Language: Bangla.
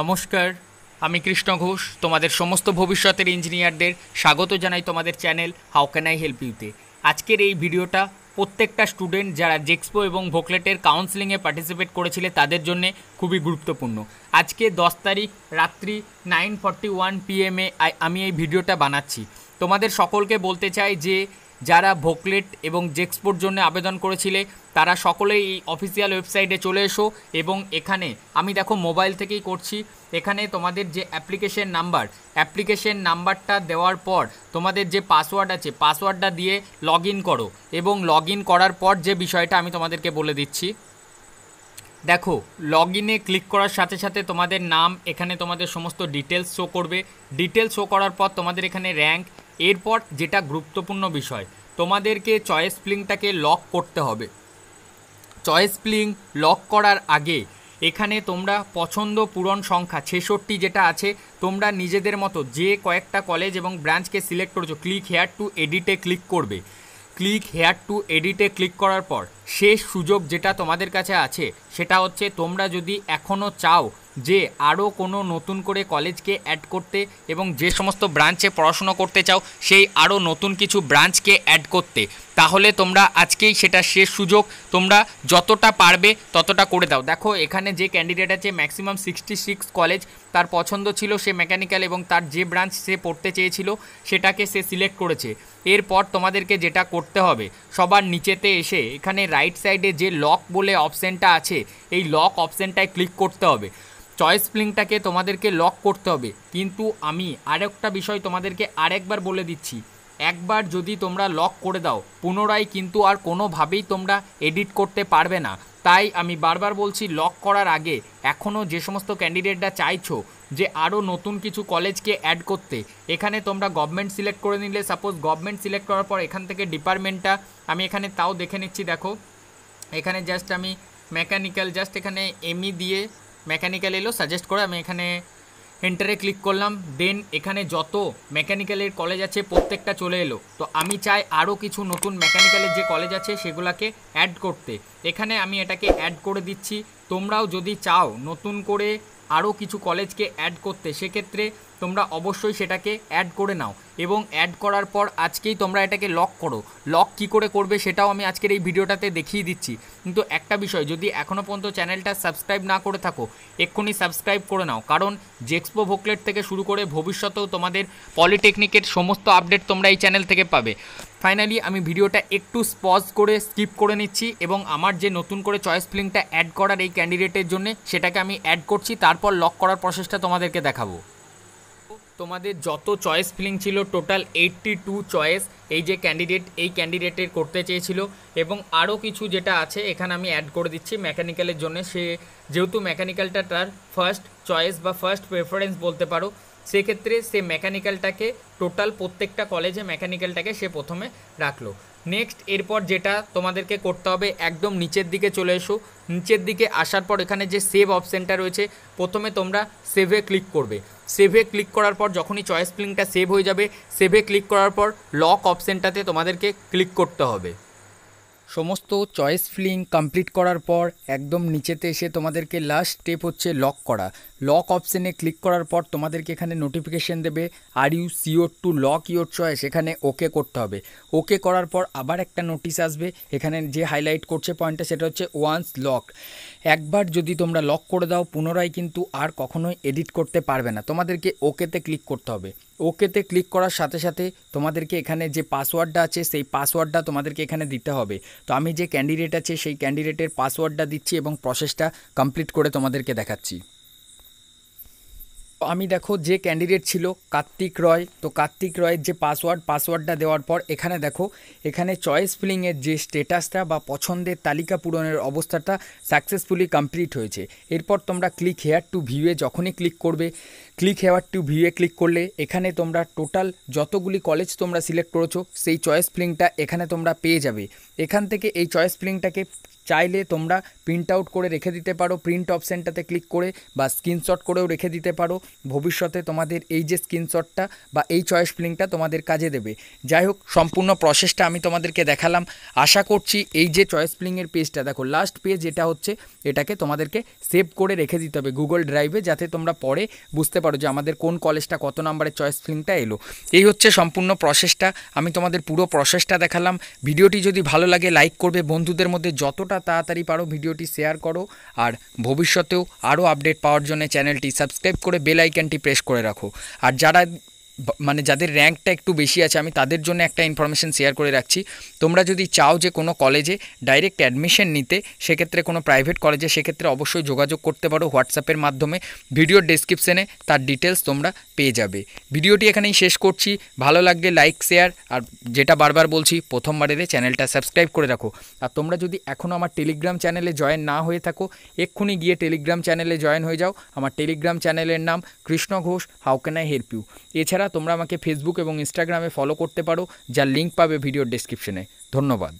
নমস্কার আমি কৃষ্ণ ঘোষ তোমাদের সমস্ত ভবিষ্যতের ইঞ্জিনিয়ারদের স্বাগত জানাই তোমাদের channel how can I help ইউতে আজকের এই ভিডিওটা প্রত্যেকটা স্টুডেন্ট যারা জেক্সপো এবং ভোকলেটের কাউন্সেলিংয়ে পার্টিসিপেট করেছিলে তাদের জন্য খুবই গুরুত্বপূর্ণ আজকে দশ তারিখ রাত্রি নাইন ফর্টি ওয়ান পিএমে আমি এই ভিডিওটা বানাচ্ছি তোমাদের সকলকে বলতে চাই যে যারা ভোকলেট এবং জেক্সপোর্ট জন্য আবেদন করেছিলে তারা সকলেই এই অফিসিয়াল ওয়েবসাইটে চলে এসো এবং এখানে আমি দেখো মোবাইল থেকেই করছি এখানে তোমাদের যে অ্যাপ্লিকেশন নাম্বার অ্যাপ্লিকেশন নাম্বারটা দেওয়ার পর তোমাদের যে পাসওয়ার্ড আছে পাসওয়ার্ডটা দিয়ে লগ করো এবং লগ করার পর যে বিষয়টা আমি তোমাদেরকে বলে দিচ্ছি দেখো লগ ইনে ক্লিক করার সাথে সাথে তোমাদের নাম এখানে তোমাদের সমস্ত ডিটেলস শো করবে ডিটেলস শো করার পর তোমাদের এখানে র্যাঙ্ক এরপর যেটা গুরুত্বপূর্ণ বিষয় তোমাদেরকে চয়েস প্লিংটাকে লক করতে হবে চয়েস প্লিং লক করার আগে এখানে তোমরা পছন্দ পূরণ সংখ্যা ছেষট্টি যেটা আছে তোমরা নিজেদের মতো যে কয়েকটা কলেজ এবং ব্রাঞ্চকে সিলেক্ট করেছো ক্লিক হেয়ার টু এডিটে ক্লিক করবে ক্লিক হেয়ার টু এডিটে ক্লিক করার পর শেষ সুযোগ যেটা তোমাদের কাছে আছে সেটা হচ্ছে তোমরা যদি এখনও চাও যে আরও কোনো নতুন করে কলেজকে অ্যাড করতে এবং যে সমস্ত ব্রাঞ্চে পড়াশুনো করতে চাও সেই আরও নতুন কিছু ব্রাঞ্চকে অ্যাড করতে তাহলে তোমরা আজকেই সেটা শেষ সুযোগ তোমরা যতটা পারবে ততটা করে দাও দেখো এখানে যে ক্যান্ডিডেট আছে ম্যাক্সিমাম সিক্সটি সিক্স কলেজ তার পছন্দ ছিল সে মেকানিক্যাল এবং তার যে ব্রাঞ্চ সে পড়তে চেয়েছিল সেটাকে সে সিলেক্ট করেছে এরপর তোমাদেরকে যেটা করতে হবে সবার নিচেতে এসে এখানে রাইট সাইডে যে লক বলে অপশানটা আছে এই লক অপশানটায় ক্লিক করতে হবে চয়েস প্লিংটাকে তোমাদেরকে লক করতে হবে কিন্তু আমি আরেকটা বিষয় তোমাদেরকে আরেকবার বলে দিচ্ছি একবার যদি তোমরা লক করে দাও পুনরায় কিন্তু আর কোনোভাবেই তোমরা এডিট করতে পারবে না তাই আমি বারবার বলছি লক করার আগে এখনও যে সমস্ত ক্যান্ডিডেটরা চাইছো যে আরও নতুন কিছু কলেজকে অ্যাড করতে এখানে তোমরা গভর্নমেন্ট সিলেক্ট করে নিলে সাপোজ গভর্নমেন্ট সিলেক্ট করার পর এখান থেকে ডিপার্টমেন্টটা আমি এখানে তাও দেখে নিচ্ছি দেখো এখানে জাস্ট আমি মেকানিক্যাল জাস্ট এখানে এমই দিয়ে মেকানিক্যাল এলো সাজেস্ট করে আমি এখানে এন্টারে ক্লিক করলাম দেন এখানে যত মেকানিক্যালের কলেজ আছে প্রত্যেকটা চলে এলো তো আমি চাই আরও কিছু নতুন মেকানিক্যালের যে কলেজ আছে সেগুলোকে অ্যাড করতে এখানে আমি এটাকে অ্যাড করে দিচ্ছি তোমরাও যদি চাও নতুন করে আরও কিছু কলেজকে অ্যাড করতে সেক্ষেত্রে তোমরা অবশ্যই সেটাকে অ্যাড করে নাও এবং অ্যাড করার পর আজকেই তোমরা এটাকে লক করো লক কি করে করবে সেটাও আমি আজকের এই ভিডিওটাতে দেখিয়ে দিচ্ছি কিন্তু একটা বিষয় যদি এখনও পর্যন্ত চ্যানেলটা সাবস্ক্রাইব না করে থাকো এক্ষুনি সাবস্ক্রাইব করে নাও কারণ জেক্সপো ভোকলেট থেকে শুরু করে ভবিষ্যতেও তোমাদের পলিটেকনিকের সমস্ত আপডেট তোমরা এই চ্যানেল থেকে পাবে ফাইনালি আমি ভিডিওটা একটু স্পজ করে স্কিপ করে নিচ্ছি এবং আমার যে নতুন করে চয়েস ফিলিংটা অ্যাড করার এই ক্যান্ডিডেটের জন্য সেটাকে আমি অ্যাড করছি তারপর লক করার প্রসেসটা তোমাদেরকে দেখাবো তোমাদের যত চয়েস ফিলিং ছিল টোটাল এইট্টি টু চয়েস এই যে ক্যান্ডিডেট এই ক্যান্ডিডেটের করতে চেয়েছিল এবং আরও কিছু যেটা আছে এখানে আমি অ্যাড করে দিচ্ছি মেকানিক্যালের জন্য সে যেহেতু মেকানিক্যালটা তার ফার্স্ট চয়েস বা ফার্স্ট প্রেফারেন্স বলতে পারো সেক্ষেত্রে সে মেকানিক্যালটাকে টোটাল প্রত্যেকটা কলেজে মেকানিক্যালটাকে সে প্রথমে রাখলো নেক্সট এরপর যেটা তোমাদেরকে করতে হবে একদম নিচের দিকে চলে এসো নিচের দিকে আসার পর এখানে যে সেভ অপশানটা রয়েছে প্রথমে তোমরা সেভে ক্লিক করবে সেভে ক্লিক করার পর যখনই চয়েস প্লিংটা সেভ হয়ে যাবে সেভে ক্লিক করার পর লক অপশানটাতে তোমাদেরকে ক্লিক করতে হবে সমস্ত চয়েস ফিলিং কমপ্লিট করার পর একদম নিচেতে এসে তোমাদেরকে লাস্ট স্টেপ হচ্ছে লক করা লক অপশানে ক্লিক করার পর তোমাদেরকে এখানে নোটিফিকেশান দেবে are you sure to lock your choice এখানে ওকে করতে হবে ওকে করার পর আবার একটা নোটিশ আসবে এখানে যে হাইলাইট করছে পয়েন্টটা সেটা হচ্ছে ওয়ান্স লক একবার যদি তোমরা লক করে দাও পুনরায় কিন্তু আর কখনোই এডিট করতে পারবে না তোমাদেরকে ওকেতে ক্লিক করতে হবে ওকেতে ক্লিক করার সাথে সাথে তোমাদেরকে এখানে যে পাসওয়ার্ডটা আছে সেই পাসওয়ার্ডটা তোমাদেরকে এখানে দিতে হবে তো আমি যে ক্যান্ডিডেট আছে সেই ক্যান্ডিডেটের পাসওয়ার্ডটা দিচ্ছি এবং প্রসেসটা কমপ্লিট করে তোমাদেরকে দেখাচ্ছি আমি দেখো যে ক্যান্ডিডেট ছিল কার্তিক রয় তো কার্তিক রয়ের যে পাসওয়ার্ড পাসওয়ার্ডটা দেওয়ার পর এখানে দেখো এখানে চয়েস ফিলিংয়ের যে স্টেটাসটা বা পছন্দের তালিকা পূরণের অবস্থাটা সাকসেসফুলি কমপ্লিট হয়েছে এরপর তোমরা ক্লিক হেয়ার টু ভিউয়ে যখনই ক্লিক করবে ক্লিক টু ভিউয়ে ক্লিক করলে এখানে তোমরা টোটাল যতগুলি কলেজ তোমরা সিলেক্ট করেছো সেই চয়েস ফিলিংটা এখানে তোমরা পেয়ে যাবে এখান থেকে এই চয়েস ফিলিংটাকে চাইলে তোমরা প্রিন্ট আউট করে রেখে দিতে পারো প্রিন্ট অপশানটাতে ক্লিক করে বা স্ক্রিনশট করেও রেখে দিতে পারো ভবিষ্যতে তোমাদের এই যে স্ক্রিনশটটা বা এই চয়েস ফিলিংটা তোমাদের কাজে দেবে যাই হোক সম্পূর্ণ প্রসেসটা আমি তোমাদেরকে দেখালাম আশা করছি এই যে চয়েস ফিলিংয়ের পেজটা দেখো লাস্ট পেজ এটা হচ্ছে এটাকে তোমাদেরকে সেভ করে রেখে দিতে হবে গুগল ড্রাইভে যাতে তোমরা পরে বুঝতে পারো করো যে আমাদের কোন কলেজটা কত নম্বরের চয়েস ফিল্মটা এলো এই হচ্ছে সম্পূর্ণ প্রসেসটা আমি তোমাদের পুরো প্রসেসটা দেখালাম ভিডিওটি যদি ভালো লাগে লাইক করবে বন্ধুদের মধ্যে যতটা তাড়াতাড়ি পারো ভিডিওটি শেয়ার করো আর ভবিষ্যতেও আরও আপডেট পাওয়ার জন্য চ্যানেলটি সাবস্ক্রাইব করে বেল আইকনটি প্রেস করে রাখো আর যারা মানে যাদের র্যাঙ্কটা একটু বেশি আছে আমি তাদের জন্য একটা ইনফরমেশান শেয়ার করে রাখছি তোমরা যদি চাও যে কোনো কলেজে ডাইরেক্ট অ্যাডমিশন নিতে সেক্ষেত্রে কোনো প্রাইভেট কলেজে সেক্ষেত্রে অবশ্যই যোগাযোগ করতে পারো হোয়াটসঅ্যাপের মাধ্যমে ভিডিওর ডিসক্রিপশানে তার ডিটেলস তোমরা পেয়ে যাবে ভিডিওটি এখানেই শেষ করছি ভালো লাগলে লাইক শেয়ার আর যেটা বারবার বলছি প্রথমবারের চ্যানেলটা সাবস্ক্রাইব করে রাখো আর তোমরা যদি এখনও আমার টেলিগ্রাম চ্যানেলে জয়েন না হয়ে থাকো এক্ষুনি গিয়ে টেলিগ্রাম চ্যানেলে জয়েন হয়ে যাও আমার টেলিগ্রাম চ্যানেলের নাম Krishna Ghosh how can I help you এছাড়া ছাড়া তোমরা আমাকে ফেসবুক এবং ইনস্টাগ্রামে ফলো করতে পারো যার লিঙ্ক পাবে ভিডিওর ডিসক্রিপশনে ধন্যবাদ